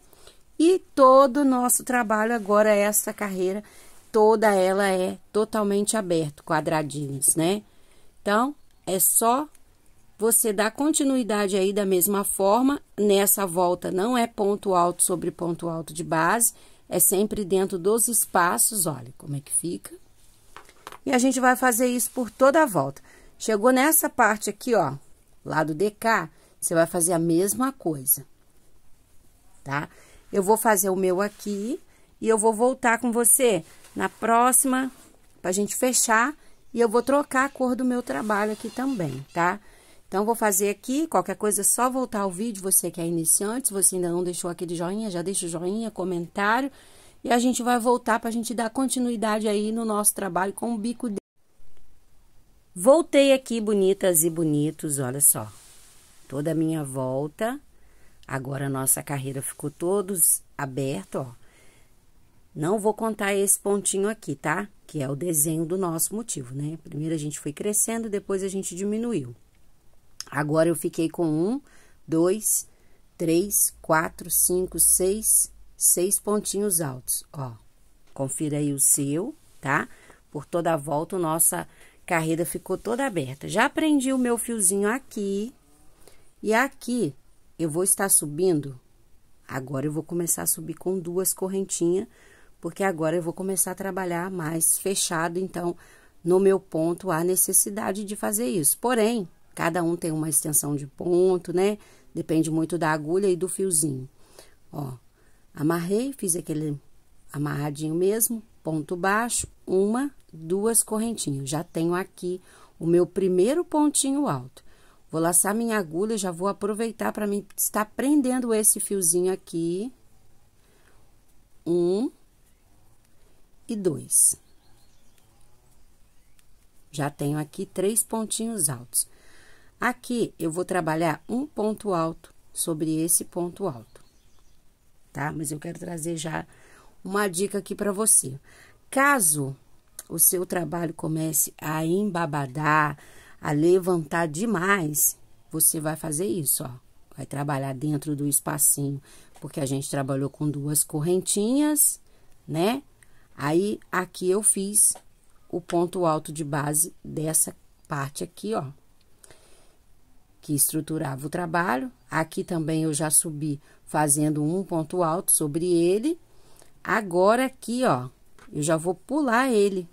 E todo o nosso trabalho agora é essa carreira toda ela é totalmente aberta, quadradinhos, né? Então, é só você dar continuidade aí da mesma forma. Nessa volta não é ponto alto sobre ponto alto de base, é sempre dentro dos espaços, olha como é que fica. E a gente vai fazer isso por toda a volta. Chegou nessa parte aqui, ó, lado de cá, você vai fazer a mesma coisa, tá? Eu vou fazer o meu aqui e eu vou voltar com você na próxima, pra gente fechar. E eu vou trocar a cor do meu trabalho aqui também, tá? Então, vou fazer aqui, qualquer coisa é só voltar ao vídeo, você que é iniciante, se você ainda não deixou aquele joinha, já deixa o joinha, comentário. E a gente vai voltar pra gente dar continuidade aí no nosso trabalho com o bico de... Voltei aqui, bonitas e bonitos, olha só. Toda a minha volta. Agora, a nossa carreira ficou todos aberto, ó. Não vou contar esse pontinho aqui, tá? Que é o desenho do nosso motivo, né? Primeiro a gente foi crescendo, depois a gente diminuiu. Agora, eu fiquei com um, dois, três, quatro, cinco, seis, seis pontinhos altos, ó. Confira aí o seu, tá? Por toda a volta, nossa carreira ficou toda aberta. Já prendi o meu fiozinho aqui, e aqui eu vou estar subindo, agora eu vou começar a subir com duas correntinhas, porque agora eu vou começar a trabalhar mais fechado, então no meu ponto há necessidade de fazer isso. Porém, cada um tem uma extensão de ponto, né? Depende muito da agulha e do fiozinho. Ó, amarrei, fiz aquele amarradinho mesmo, ponto baixo, uma, duas correntinhas. Já tenho aqui o meu primeiro pontinho alto. Vou laçar minha agulha, já vou aproveitar para mim estar prendendo esse fiozinho aqui. Um, e 2. Já tenho aqui três pontinhos altos. Aqui, eu vou trabalhar um ponto alto sobre esse ponto alto, tá? Mas eu quero trazer já uma dica aqui para você. Caso o seu trabalho comece a embabadar, a levantar demais, você vai fazer isso, ó. Vai trabalhar dentro do espacinho, porque a gente trabalhou com duas correntinhas, né? Aí, aqui eu fiz o ponto alto de base dessa parte aqui, ó, que estruturava o trabalho. Aqui também eu já subi fazendo um ponto alto sobre ele. Agora, aqui, ó, eu já vou pular ele.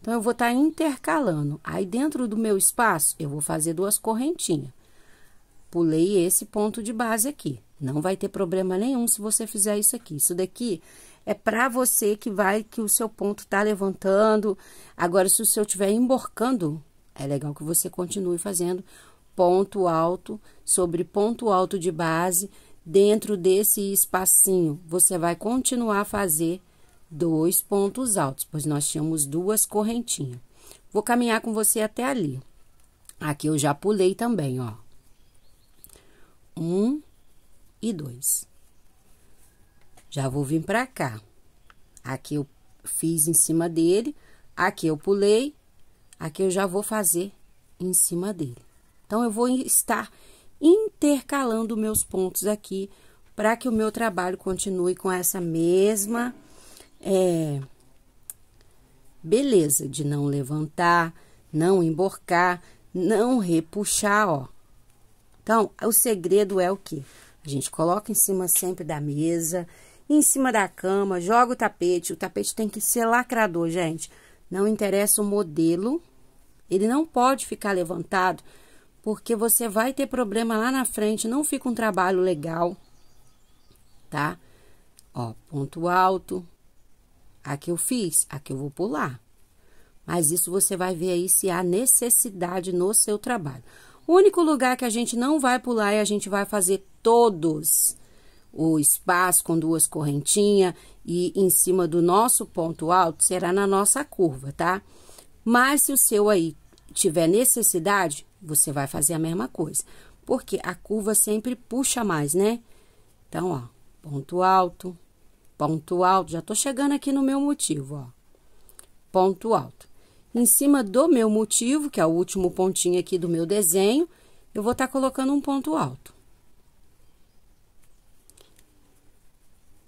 Então, eu vou estar tá intercalando. Aí, dentro do meu espaço, eu vou fazer duas correntinhas. Pulei esse ponto de base aqui. Não vai ter problema nenhum se você fizer isso aqui. Isso daqui é para você que vai, que o seu ponto está levantando. Agora, se o seu estiver emborcando, é legal que você continue fazendo ponto alto sobre ponto alto de base dentro desse espacinho. Você vai continuar a fazer dois pontos altos, pois nós tínhamos duas correntinhas. Vou caminhar com você até ali. Aqui eu já pulei também, ó. Um e dois. Já vou vir para cá. Aqui eu fiz em cima dele, aqui eu pulei, aqui eu já vou fazer em cima dele. Então, eu vou estar intercalando meus pontos aqui para que o meu trabalho continue com essa mesma é, beleza de não levantar, não emborcar, não repuxar, ó. Então, o segredo é o que? A gente coloca em cima sempre da mesa em cima da cama, joga o tapete. O tapete tem que ser lacrador, gente. Não interessa o modelo, ele não pode ficar levantado, porque você vai ter problema lá na frente, não fica um trabalho legal, tá? Ó, ponto alto. Aqui eu fiz, aqui eu vou pular. Mas isso você vai ver aí se há necessidade no seu trabalho. O único lugar que a gente não vai pular e é a gente vai fazer todos o espaço com duas correntinhas e em cima do nosso ponto alto será na nossa curva, tá? Mas se o seu aí tiver necessidade, você vai fazer a mesma coisa, porque a curva sempre puxa mais, né? Então, ó, ponto alto, ponto alto, já tô chegando aqui no meu motivo, ó. Ponto alto. Em cima do meu motivo, que é o último pontinho aqui do meu desenho, eu vou estar tá colocando um ponto alto.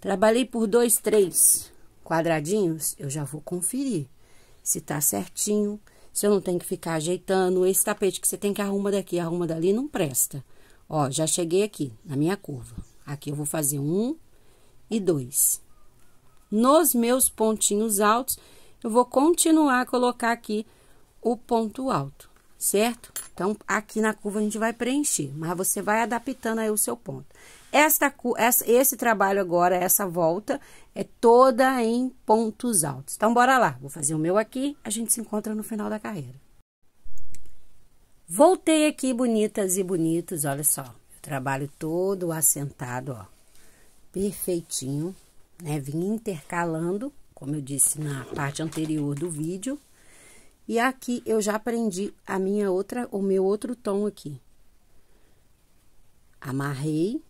Trabalhei por dois, três quadradinhos, eu já vou conferir se tá certinho, se eu não tenho que ficar ajeitando. Esse tapete que você tem que arruma daqui, arruma dali, não presta. Ó, já cheguei aqui, na minha curva. Aqui eu vou fazer um e dois. Nos meus pontinhos altos, eu vou continuar a colocar aqui o ponto alto, certo? Então, aqui na curva a gente vai preencher, mas você vai adaptando aí o seu ponto. Esta, esse trabalho agora, essa volta, é toda em pontos altos. Então, bora lá. Vou fazer o meu aqui, a gente se encontra no final da carreira. Voltei aqui, bonitas e bonitos, olha só. trabalho todo assentado, ó. Perfeitinho, né? Vim intercalando, como eu disse na parte anterior do vídeo. E aqui eu já aprendi a minha outra, o meu outro tom aqui. Amarrei,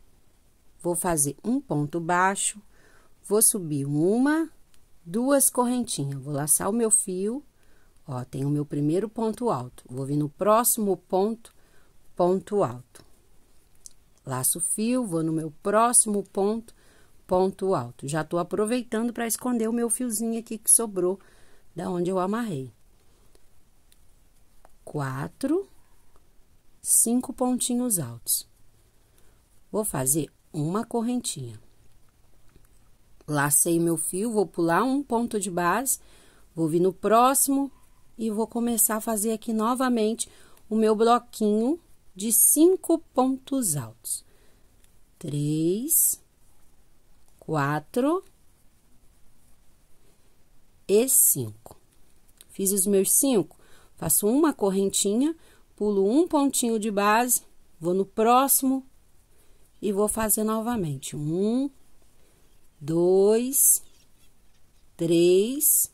Vou fazer um ponto baixo, vou subir uma, duas correntinhas, vou laçar o meu fio, ó, tem o meu primeiro ponto alto, vou vir no próximo ponto, ponto alto. Laço o fio, vou no meu próximo ponto, ponto alto. Já tô aproveitando para esconder o meu fiozinho aqui que sobrou da onde eu amarrei. Quatro, cinco pontinhos altos. Vou fazer uma correntinha. Lacei meu fio, vou pular um ponto de base, vou vir no próximo e vou começar a fazer aqui novamente o meu bloquinho de cinco pontos altos. Três, quatro e cinco. Fiz os meus cinco, faço uma correntinha, pulo um pontinho de base, vou no próximo e vou fazer novamente. Um, dois, três,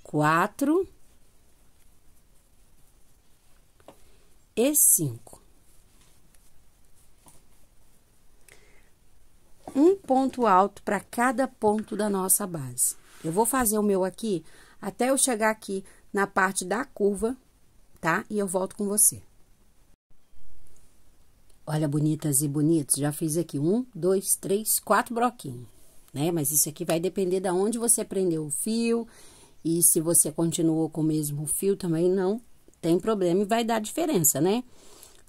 quatro e cinco. Um ponto alto para cada ponto da nossa base. Eu vou fazer o meu aqui até eu chegar aqui na parte da curva, tá? E eu volto com você. Olha, bonitas e bonitos, já fiz aqui um, dois, três, quatro broquinhos, né? Mas isso aqui vai depender da de onde você prendeu o fio e se você continuou com o mesmo fio também não tem problema e vai dar diferença, né?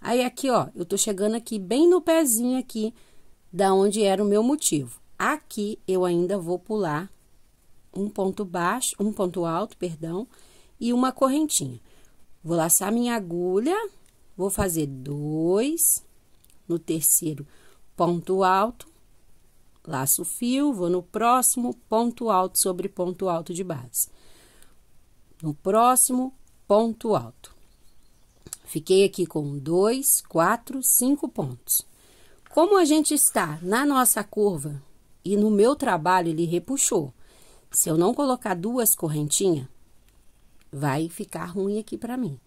Aí aqui, ó, eu tô chegando aqui bem no pezinho aqui da onde era o meu motivo. Aqui eu ainda vou pular um ponto baixo, um ponto alto, perdão, e uma correntinha. Vou laçar minha agulha, vou fazer dois no terceiro ponto alto, laço fio, vou no próximo ponto alto sobre ponto alto de base. No próximo ponto alto. Fiquei aqui com dois, quatro, cinco pontos. Como a gente está na nossa curva e no meu trabalho ele repuxou, se eu não colocar duas correntinhas, vai ficar ruim aqui para mim.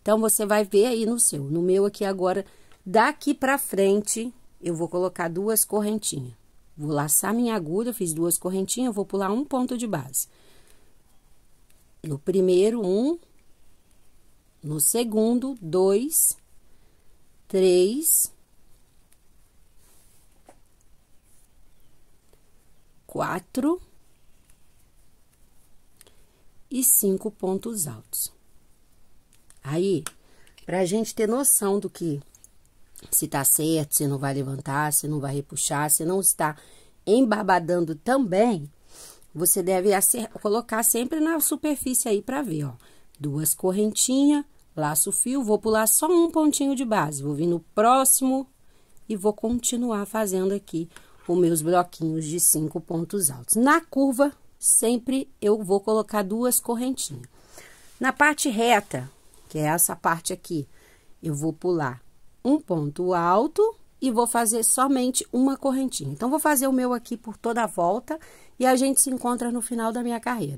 Então, você vai ver aí no seu. No meu aqui agora, Daqui para frente, eu vou colocar duas correntinhas. Vou laçar minha agulha, fiz duas correntinhas, vou pular um ponto de base. No primeiro, um. No segundo, dois. Três. Quatro. E cinco pontos altos. Aí, pra gente ter noção do que se está certo, se não vai levantar, se não vai repuxar, se não está embarbadando também, você deve colocar sempre na superfície aí para ver, ó. Duas correntinhas, laço fio, vou pular só um pontinho de base, vou vir no próximo e vou continuar fazendo aqui os meus bloquinhos de cinco pontos altos. Na curva, sempre eu vou colocar duas correntinhas. Na parte reta, que é essa parte aqui, eu vou pular um ponto alto e vou fazer somente uma correntinha. Então, vou fazer o meu aqui por toda a volta e a gente se encontra no final da minha carreira.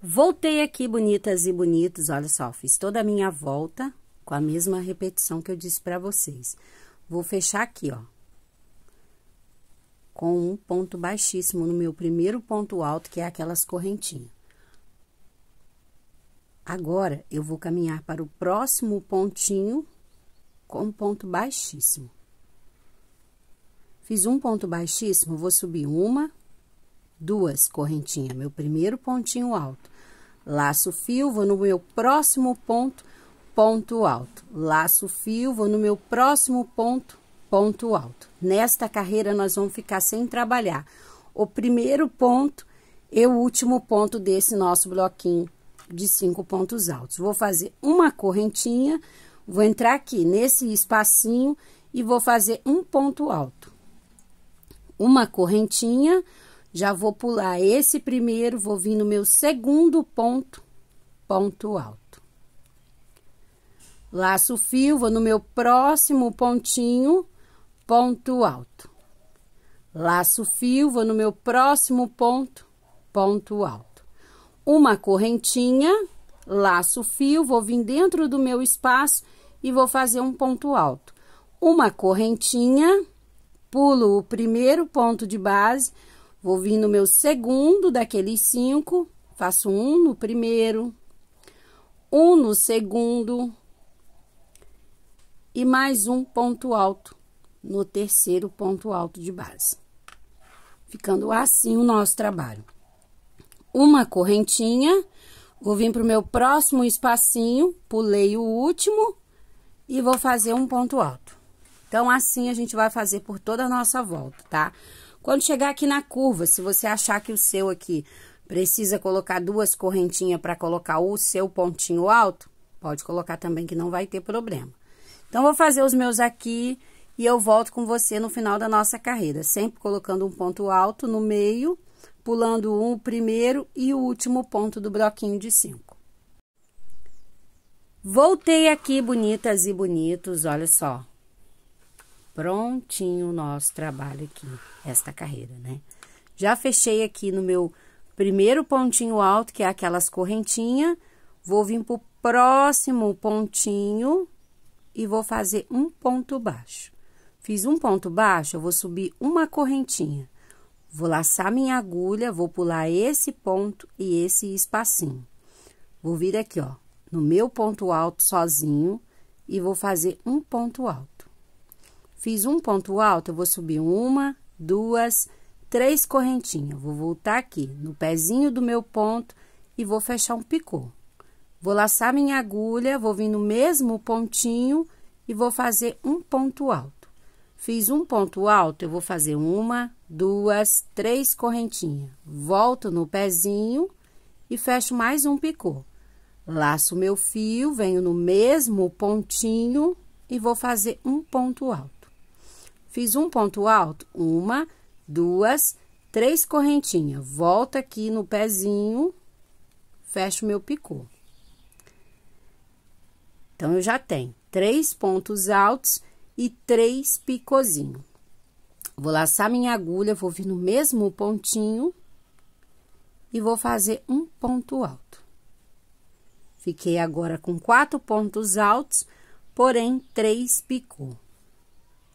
Voltei aqui, bonitas e bonitos, olha só, fiz toda a minha volta com a mesma repetição que eu disse para vocês. Vou fechar aqui, ó, com um ponto baixíssimo no meu primeiro ponto alto, que é aquelas correntinhas. Agora, eu vou caminhar para o próximo pontinho com ponto baixíssimo. Fiz um ponto baixíssimo, vou subir uma, duas correntinhas, meu primeiro pontinho alto. Laço fio, vou no meu próximo ponto, ponto alto. Laço fio, vou no meu próximo ponto, ponto alto. Nesta carreira, nós vamos ficar sem trabalhar o primeiro ponto e o último ponto desse nosso bloquinho de cinco pontos altos. Vou fazer uma correntinha, Vou entrar aqui nesse espacinho e vou fazer um ponto alto. Uma correntinha, já vou pular esse primeiro, vou vir no meu segundo ponto, ponto alto. Laço o fio, vou no meu próximo pontinho, ponto alto. Laço o fio, vou no meu próximo ponto, ponto alto. Uma correntinha, laço o fio, vou vir dentro do meu espaço e vou fazer um ponto alto. Uma correntinha, pulo o primeiro ponto de base, vou vir no meu segundo daqueles cinco, faço um no primeiro, um no segundo e mais um ponto alto no terceiro ponto alto de base. Ficando assim o nosso trabalho. Uma correntinha, vou vir para o meu próximo espacinho, pulei o último, e vou fazer um ponto alto. Então, assim a gente vai fazer por toda a nossa volta, tá? Quando chegar aqui na curva, se você achar que o seu aqui precisa colocar duas correntinhas para colocar o seu pontinho alto, pode colocar também que não vai ter problema. Então, vou fazer os meus aqui e eu volto com você no final da nossa carreira, sempre colocando um ponto alto no meio, pulando um primeiro e o último ponto do bloquinho de cinco. Voltei aqui, bonitas e bonitos, olha só. Prontinho o nosso trabalho aqui, esta carreira, né? Já fechei aqui no meu primeiro pontinho alto, que é aquelas correntinhas. Vou vir pro próximo pontinho e vou fazer um ponto baixo. Fiz um ponto baixo, eu vou subir uma correntinha. Vou laçar minha agulha, vou pular esse ponto e esse espacinho. Vou vir aqui, ó no meu ponto alto sozinho e vou fazer um ponto alto. Fiz um ponto alto, eu vou subir uma, duas, três correntinhas. Vou voltar aqui no pezinho do meu ponto e vou fechar um picô. Vou laçar minha agulha, vou vir no mesmo pontinho e vou fazer um ponto alto. Fiz um ponto alto, eu vou fazer uma, duas, três correntinhas. Volto no pezinho e fecho mais um picô. Laço meu fio, venho no mesmo pontinho e vou fazer um ponto alto. Fiz um ponto alto, uma, duas, três correntinhas. Volto aqui no pezinho, fecho meu picô. Então, eu já tenho três pontos altos e três picozinhos. Vou laçar minha agulha, vou vir no mesmo pontinho e vou fazer um ponto alto. Fiquei agora com quatro pontos altos, porém três picô.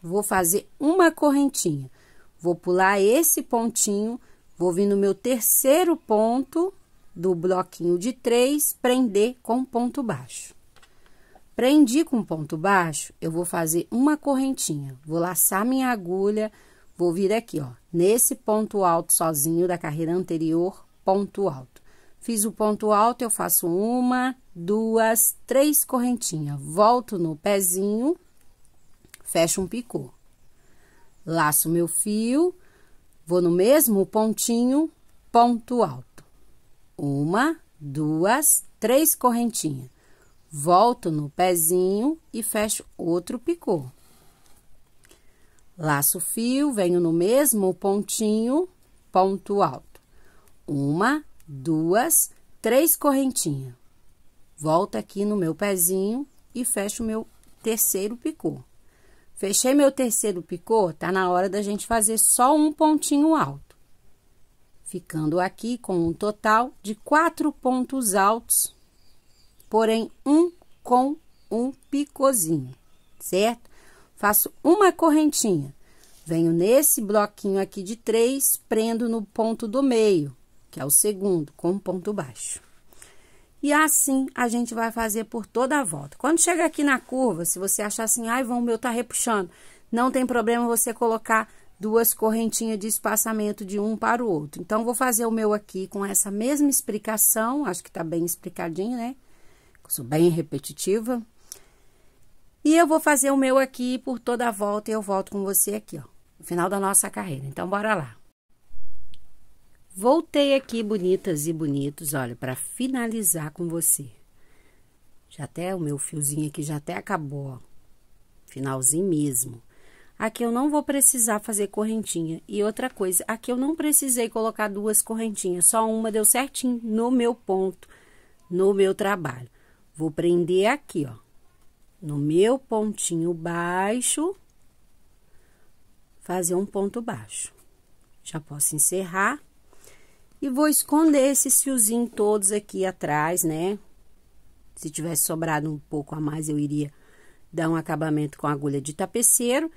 Vou fazer uma correntinha. Vou pular esse pontinho, vou vir no meu terceiro ponto do bloquinho de três, prender com ponto baixo. Prendi com ponto baixo, eu vou fazer uma correntinha. Vou laçar minha agulha, vou vir aqui, ó, nesse ponto alto sozinho da carreira anterior, ponto alto. Fiz o ponto alto, eu faço uma, duas, três correntinhas. Volto no pezinho, fecho um picô. Laço meu fio, vou no mesmo pontinho, ponto alto. Uma, duas, três correntinhas. Volto no pezinho e fecho outro picô. Laço o fio, venho no mesmo pontinho, ponto alto. Uma, duas, três correntinhas. Volto aqui no meu pezinho e fecho o meu terceiro picô. Fechei meu terceiro picô, tá na hora da gente fazer só um pontinho alto. Ficando aqui com um total de quatro pontos altos, porém um com um picôzinho, certo? Faço uma correntinha, venho nesse bloquinho aqui de três, prendo no ponto do meio, que é o segundo, com um ponto baixo. E assim a gente vai fazer por toda a volta. Quando chega aqui na curva, se você achar assim, ai, vão, o meu tá repuxando, não tem problema você colocar duas correntinhas de espaçamento de um para o outro. Então, vou fazer o meu aqui com essa mesma explicação, acho que tá bem explicadinho, né? Eu sou bem repetitiva. E eu vou fazer o meu aqui por toda a volta e eu volto com você aqui, ó, no final da nossa carreira. Então, bora lá. Voltei aqui, bonitas e bonitos, olha, para finalizar com você. Já até o meu fiozinho aqui já até acabou, ó. Finalzinho mesmo. Aqui eu não vou precisar fazer correntinha. E outra coisa, aqui eu não precisei colocar duas correntinhas, só uma deu certinho no meu ponto, no meu trabalho. Vou prender aqui, ó, no meu pontinho baixo, fazer um ponto baixo. Já posso encerrar. E vou esconder esses fiozinhos todos aqui atrás, né? Se tivesse sobrado um pouco a mais, eu iria dar um acabamento com agulha de tapeceiro.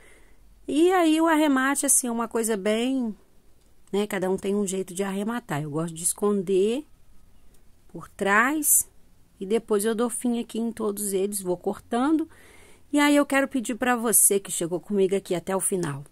E aí, o arremate, assim, é uma coisa bem... Né? Cada um tem um jeito de arrematar. Eu gosto de esconder por trás e depois eu dou fim aqui em todos eles, vou cortando. E aí, eu quero pedir para você que chegou comigo aqui até o final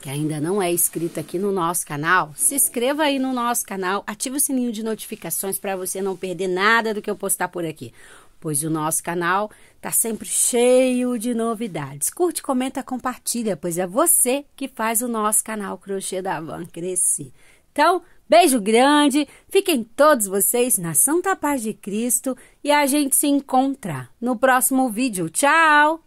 que ainda não é inscrito aqui no nosso canal, se inscreva aí no nosso canal, ative o sininho de notificações para você não perder nada do que eu postar por aqui, pois o nosso canal tá sempre cheio de novidades. Curte, comenta, compartilha, pois é você que faz o nosso canal Crochê da Van crescer. Então, beijo grande, fiquem todos vocês na Santa Paz de Cristo e a gente se encontra no próximo vídeo. Tchau!